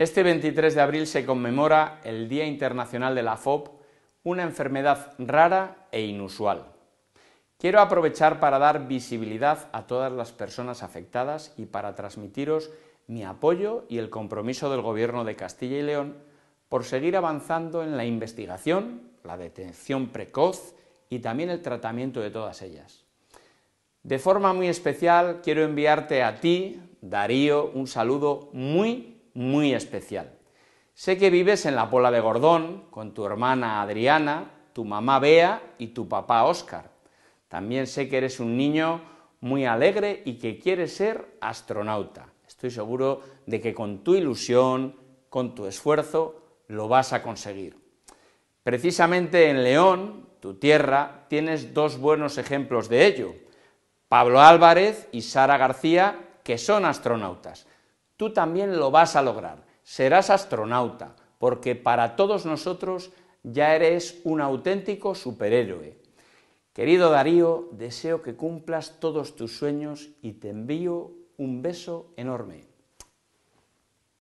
Este 23 de abril se conmemora el Día Internacional de la FOB, una enfermedad rara e inusual. Quiero aprovechar para dar visibilidad a todas las personas afectadas y para transmitiros mi apoyo y el compromiso del Gobierno de Castilla y León por seguir avanzando en la investigación, la detención precoz y también el tratamiento de todas ellas. De forma muy especial quiero enviarte a ti, Darío, un saludo muy muy especial. Sé que vives en la Pola de Gordón con tu hermana Adriana, tu mamá Bea y tu papá Óscar. También sé que eres un niño muy alegre y que quieres ser astronauta. Estoy seguro de que con tu ilusión, con tu esfuerzo, lo vas a conseguir. Precisamente en León, tu tierra, tienes dos buenos ejemplos de ello. Pablo Álvarez y Sara García, que son astronautas tú también lo vas a lograr. Serás astronauta, porque para todos nosotros ya eres un auténtico superhéroe. Querido Darío, deseo que cumplas todos tus sueños y te envío un beso enorme.